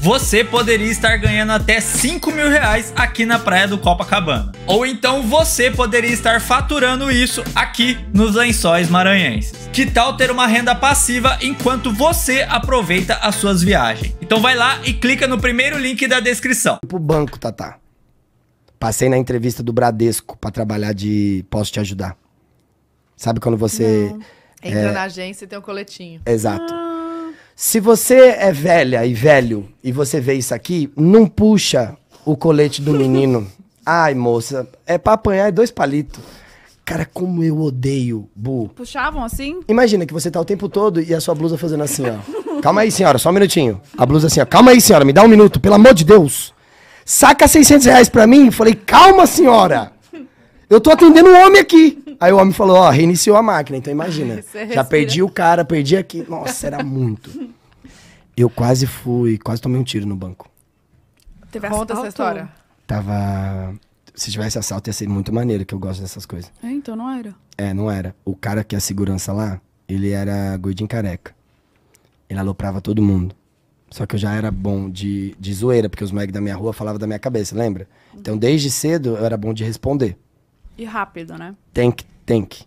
você poderia estar ganhando até 5 mil reais aqui na praia do Copacabana. Ou então você poderia estar faturando isso aqui nos lençóis maranhenses. Que tal ter uma renda passiva enquanto você aproveita as suas viagens? Então vai lá e clica no primeiro link da descrição. Pro banco, Tatá. Passei na entrevista do Bradesco para trabalhar de posso te ajudar. Sabe quando você Não. entra é... na agência e tem um coletinho. Exato. Ah. Se você é velha e velho e você vê isso aqui, não puxa o colete do menino. Ai, moça, é pra apanhar é dois palitos. Cara, como eu odeio, Bu. Puxavam assim? Imagina que você tá o tempo todo e a sua blusa fazendo assim, ó. Calma aí, senhora, só um minutinho. A blusa assim, ó. Calma aí, senhora, me dá um minuto, pelo amor de Deus. Saca 600 reais pra mim. Falei, calma, senhora. Eu tô atendendo um homem aqui. Aí o homem falou, ó, reiniciou a máquina, então imagina. Já perdi o cara, perdi aqui. Nossa, era muito. Eu quase fui, quase tomei um tiro no banco. Teve Conta essa história. Tava. Se tivesse assalto, ia ser muito maneiro, que eu gosto dessas coisas. É, então não era. É, não era. O cara que é a segurança lá, ele era gordinho careca. Ele aloprava todo mundo. Só que eu já era bom de, de zoeira, porque os moleques da minha rua falavam da minha cabeça, lembra? Então, desde cedo, eu era bom de responder. E rápido, né? Tem que, tem que.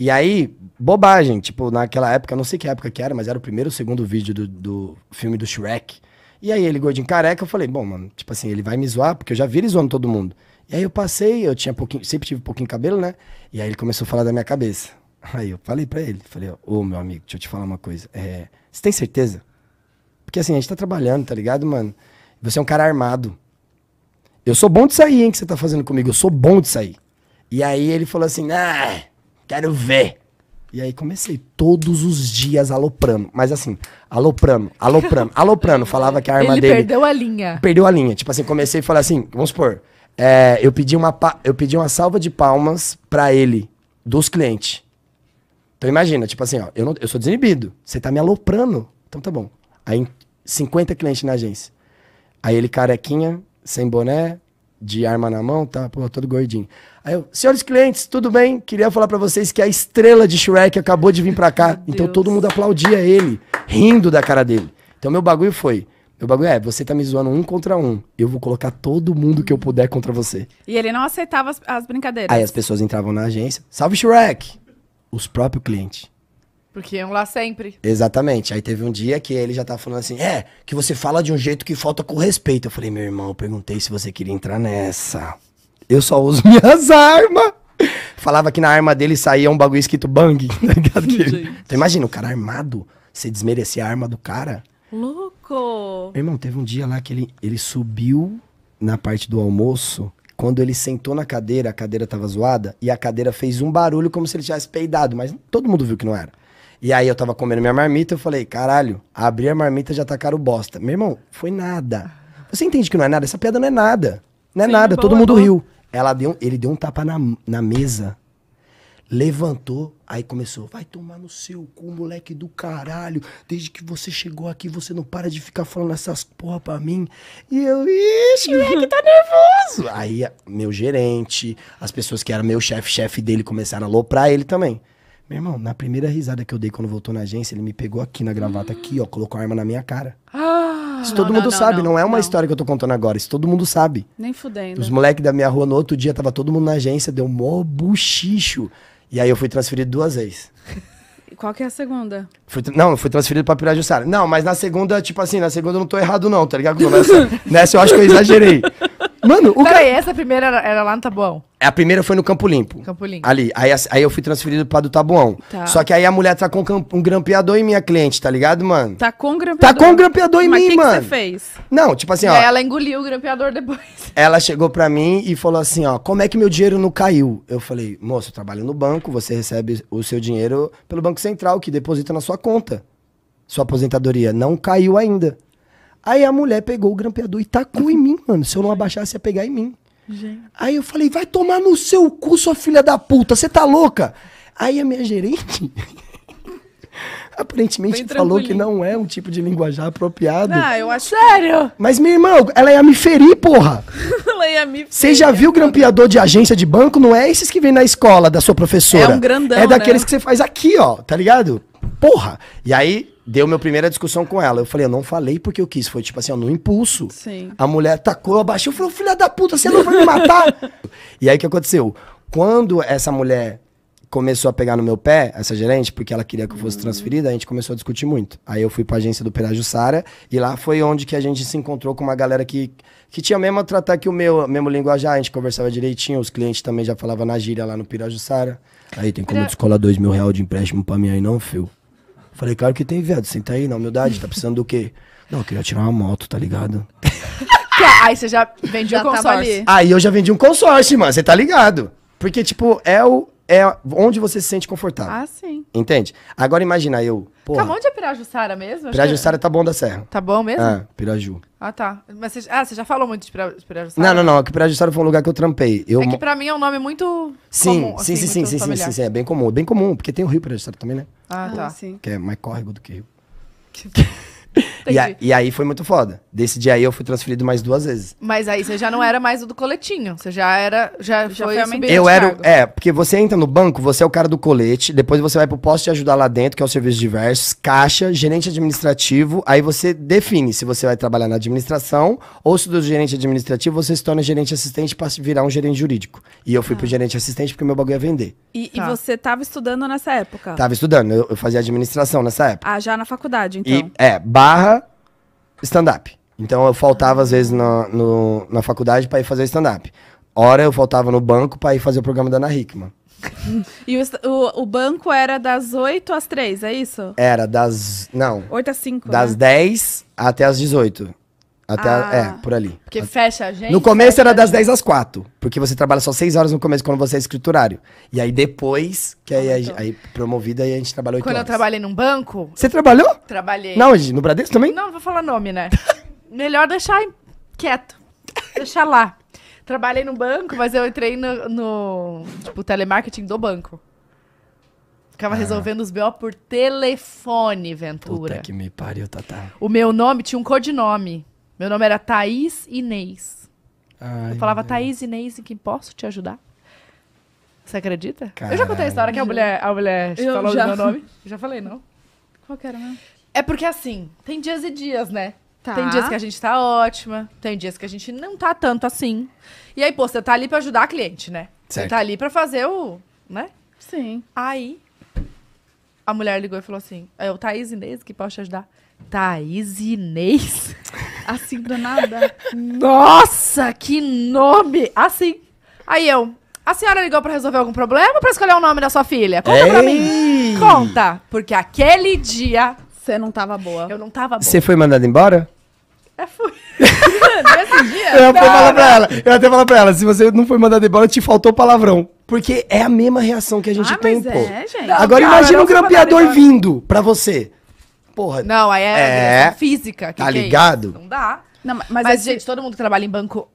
E aí, bobagem, tipo, naquela época, não sei que época que era, mas era o primeiro ou segundo vídeo do, do filme do Shrek. E aí ele de careca, eu falei, bom, mano, tipo assim, ele vai me zoar, porque eu já vi ele zoando todo mundo. E aí eu passei, eu tinha pouquinho, sempre tive pouquinho cabelo, né? E aí ele começou a falar da minha cabeça. Aí eu falei para ele, falei, ô oh, meu amigo, deixa eu te falar uma coisa. É, você tem certeza? Porque assim, a gente tá trabalhando, tá ligado, mano? Você é um cara armado. Eu sou bom de sair, hein, que você tá fazendo comigo. Eu sou bom de sair. E aí ele falou assim, ah, Quero ver. E aí comecei todos os dias aloprando. Mas assim, aloprando, aloprando, aloprando. Falava que a arma Ele dele. Perdeu a linha. Perdeu a linha. Tipo assim, comecei e falei assim, vamos supor. É, eu, pedi uma pa... eu pedi uma salva de palmas para ele, dos clientes. Então imagina, tipo assim, ó, eu, não, eu sou desinibido, você tá me aloprando. Então tá bom. Aí 50 clientes na agência. Aí ele carequinha, sem boné, de arma na mão, tá? Pô, todo gordinho. Aí eu, senhores clientes, tudo bem? Queria falar para vocês que a estrela de Shrek acabou de vir para cá. então Deus. todo mundo aplaudia ele, rindo da cara dele. Então meu bagulho foi. Meu bagulho é, você tá me zoando um contra um. Eu vou colocar todo mundo que eu puder contra você. E ele não aceitava as, as brincadeiras. Aí as pessoas entravam na agência. Salve Shrek! Os próprios clientes. Porque iam lá sempre. Exatamente. Aí teve um dia que ele já tava falando assim: é, que você fala de um jeito que falta com respeito. Eu falei, meu irmão, eu perguntei se você queria entrar nessa. Eu só uso minhas armas. Falava que na arma dele saía um bagulho escrito bang. Tá ligado? Então imagina, o cara armado, você desmerecer a arma do cara. Louco! Meu irmão, teve um dia lá que ele, ele subiu na parte do almoço. Quando ele sentou na cadeira, a cadeira tava zoada e a cadeira fez um barulho como se ele tivesse peidado, mas todo mundo viu que não era. E aí eu tava comendo minha marmita, eu falei, caralho, abri a marmita já tacaram tá bosta. Meu irmão, foi nada. Você entende que não é nada? Essa piada não é nada. Não é Sim, nada, boa, todo mundo boa. riu. Ela deu, ele deu um tapa na, na mesa, levantou, aí começou, vai tomar no seu cu, moleque do caralho. Desde que você chegou aqui, você não para de ficar falando essas porra pra mim. E eu, ixi, moleque, tá nervoso. Aí meu gerente, as pessoas que eram meu chefe, chefe dele, começaram a loprar ele também. Meu irmão, na primeira risada que eu dei quando voltou na agência, ele me pegou aqui na gravata, aqui, ó, colocou a arma na minha cara. Ah, isso todo não, mundo não, sabe, não, não é uma história que eu tô contando agora, isso todo mundo sabe. Nem fudendo. Os moleques da minha rua, no outro dia, tava todo mundo na agência, deu mó buchicho. E aí eu fui transferido duas vezes. Qual que é a segunda? Fui, não, eu fui transferido pra Pirajussara. Não, mas na segunda, tipo assim, na segunda eu não tô errado não, tá ligado? Nessa, nessa eu acho que eu exagerei. Mano, o Peraí, cara... essa primeira era, era lá no Taboão? É, a primeira foi no Campo Limpo. Campo Limpo. Ali. Aí, aí eu fui transferido pra do Tabuão. Tá. Só que aí a mulher tá com um grampeador em minha cliente, tá ligado, mano? Tá com um grampeador? Tá com um grampeador em Mas mim, que mano. Mas o que você fez? Não, tipo assim, ó. ela engoliu o grampeador depois. Ela chegou pra mim e falou assim, ó, como é que meu dinheiro não caiu? Eu falei, moço, eu trabalho no banco, você recebe o seu dinheiro pelo Banco Central, que deposita na sua conta. Sua aposentadoria não caiu ainda. Aí a mulher pegou o grampeador e tacou em mim, mano. Se eu não abaixasse, ia pegar em mim. Gente. Aí eu falei, vai tomar no seu cu, sua filha da puta, você tá louca? Aí a minha gerente aparentemente falou que não é um tipo de linguajar apropriado. Ah, eu acho. Sério? Mas, minha irmã, ela ia me ferir, porra. ela ia me ferir. Você já viu grampeador de agência de banco? Não é esses que vem na escola da sua professora. É um grandão. É daqueles né? que você faz aqui, ó, tá ligado? Porra. E aí, Deu minha primeira discussão com ela. Eu falei, eu não falei porque eu quis. Foi tipo assim, ó, no impulso. Sim. A mulher tacou, abaixou, falou, filha da puta, você não vai me matar. e aí o que aconteceu? Quando essa mulher começou a pegar no meu pé, essa gerente, porque ela queria que eu fosse uhum. transferida, a gente começou a discutir muito. Aí eu fui pra agência do Pirajussara Sara e lá foi onde que a gente se encontrou com uma galera que, que tinha mesmo a tratar que o meu, mesmo linguajar, a gente conversava direitinho, os clientes também já falavam na gíria lá no Pirajussara. Aí tem como descolar dois mil reais de empréstimo pra mim aí não, filho. Falei, claro que tem, viado. Senta aí, na humildade, tá precisando do quê? Não, eu queria tirar uma moto, tá ligado? aí você já vendeu um consórcio. Ali. Aí eu já vendi um consórcio, mano, você tá ligado. Porque, tipo, é o, é onde você se sente confortável. Ah, sim. Entende? Agora imagina eu. Porra, Calma, onde é Pirajussara mesmo? Pirajussara tá bom da Serra. Tá bom mesmo? Ah, Piraju. Ah, tá. Mas você, ah, você já falou muito de Pirajussara? Não, não, não. É que Pirajussara foi um lugar que eu trampei. Eu... É que pra mim é um nome muito. Sim, comum, sim, assim, sim, muito sim, sim, sim, É bem comum. Bem comum, porque tem o Rio Pirajussara também, né? Ah, tá. sim. Que é mais córrego do que rio. e, a, e, aí foi muito foda. Desse dia aí eu fui transferido mais duas vezes. Mas aí você já não era mais o do coletinho. Você já era. Já, já foi, foi Eu era. Cargo. É, porque você entra no banco, você é o cara do colete, depois você vai pro posto de ajudar lá dentro, que é o serviço diversos, caixa, gerente administrativo. Aí você define se você vai trabalhar na administração ou se do gerente administrativo você se torna gerente assistente para virar um gerente jurídico. E eu fui ah. pro gerente assistente porque meu bagulho ia é vender. E, tá. e você tava estudando nessa época? Tava estudando, eu, eu, fazia administração nessa época. Ah, já na faculdade, então. E, é, base barra stand-up. Então eu faltava às vezes na, no, na faculdade para ir fazer stand-up. Hora eu faltava no banco para ir fazer o programa da Ana Hickman. e o, o, banco era das 8 às 3, é isso? Era das. Não. 8 às 5. Das né? 10 até as 18. Até ah, a, é, por ali. Porque fecha a gente. No começo era das 10 às 4. Porque você trabalha só 6 horas no começo quando você é escriturário. E aí depois, que aí, aí, aí promovida, aí a gente trabalhou Quando horas. eu trabalhei num banco. Você trabalhou? Trabalhei. Não, no Bradesco também? Não, vou falar nome, né? Melhor deixar quieto. Deixar lá. Trabalhei no banco, mas eu entrei no, no tipo, telemarketing do banco. Ficava ah. resolvendo os BO por telefone, Ventura. Puta que me pariu, Tatá. O meu nome tinha um codinome. Meu nome era Thaís Inês. Ai, eu falava, Thaís Inês, em que posso te ajudar? Você acredita? Caralho. Eu já contei a história que a mulher, a mulher falou já... o meu nome. Já falei, não? Qual que era mesmo? É porque assim, tem dias e dias, né? Tá. Tem dias que a gente tá ótima, tem dias que a gente não tá tanto assim. E aí, pô, você tá ali pra ajudar a cliente, né? Certo. Você tá ali pra fazer o. né? Sim. Aí, a mulher ligou e falou assim: é o Thaís Inês que pode te ajudar. Thaís Inês? Assim do nada. Nossa, que nome! Assim. Aí eu. A senhora ligou pra resolver algum problema ou pra escolher o nome da sua filha? Conta Ei. pra mim. Conta. Porque aquele dia. Você não tava boa. Eu não tava boa. Você foi mandada embora? É, fui. Nesse dia? Eu até falar pra ela. Eu até falar pra ela. Se você não foi mandada embora, te faltou palavrão. Porque é a mesma reação que a gente ah, tem, mas pô. É, gente. Não, Agora cara, um grampeador vindo pra você porra. Não, aí é, é física. Que tá que é ligado? É não dá. Não, mas, mas gente, todo mundo que trabalha em banco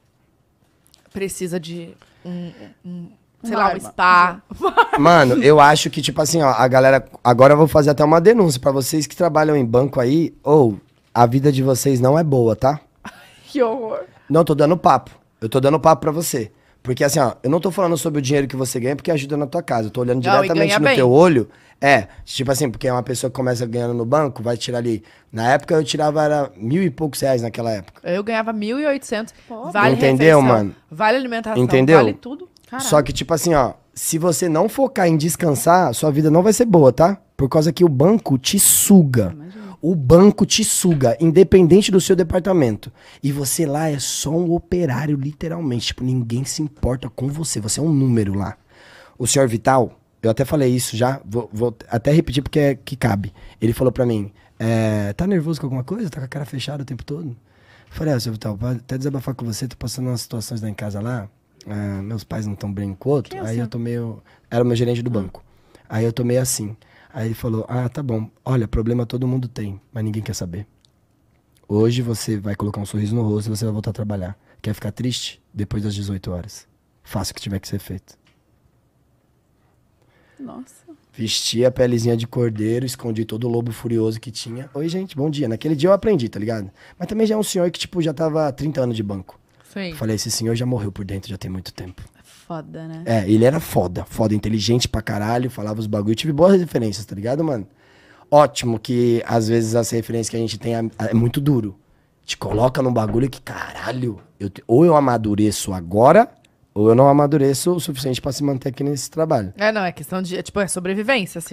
precisa de um, um sei lá, um spa. Mano, eu acho que, tipo assim, ó, a galera. Agora eu vou fazer até uma denúncia para vocês que trabalham em banco aí, ou a vida de vocês não é boa, tá? que horror. Não, tô dando papo. Eu tô dando papo pra você. Porque assim, ó, eu não tô falando sobre o dinheiro que você ganha porque ajuda na tua casa. Eu tô olhando não, diretamente no bem. teu olho. É, tipo assim, porque é uma pessoa que começa ganhando no banco vai tirar ali. Na época eu tirava era mil e poucos reais naquela época. Eu ganhava mil e oitocentos. Vale Entendeu, refeição, mano? Vale alimentação, Entendeu? vale tudo. Caralho. Só que tipo assim, ó, se você não focar em descansar, sua vida não vai ser boa, tá? Por causa que o banco te suga o banco te suga, independente do seu departamento. E você lá é só um operário, literalmente. Tipo, ninguém se importa com você. Você é um número lá. O senhor Vital, eu até falei isso já, vou, vou até repetir porque é que cabe. Ele falou para mim: é, tá nervoso com alguma coisa? Tá com a cara fechada o tempo todo? Eu falei: ah, senhor Vital, até desabafar com você, tô passando umas situações lá em casa lá. É, meus pais não estão bem com o outro. Que é aí eu tô meio. Era o meu gerente do ah. banco. Aí eu tô meio assim. Aí ele falou: Ah, tá bom. Olha, problema todo mundo tem, mas ninguém quer saber. Hoje você vai colocar um sorriso no rosto e você vai voltar a trabalhar. Quer ficar triste? Depois das 18 horas. Faça o que tiver que ser feito. Nossa. Vesti a pelezinha de cordeiro, escondi todo o lobo furioso que tinha. Oi, gente, bom dia. Naquele dia eu aprendi, tá ligado? Mas também já é um senhor que, tipo, já tava 30 anos de banco. Sim. falei, esse senhor já morreu por dentro já tem muito tempo foda, né? É, ele era foda, foda, inteligente pra caralho, falava os bagulho. tive boas referências, tá ligado, mano? Ótimo que às vezes as referências que a gente tem é, é muito duro. Te coloca num bagulho que, caralho, eu, ou eu amadureço agora, ou eu não amadureço o suficiente para se manter aqui nesse trabalho. É, não, é questão de. É, tipo, é sobrevivência, assim, né?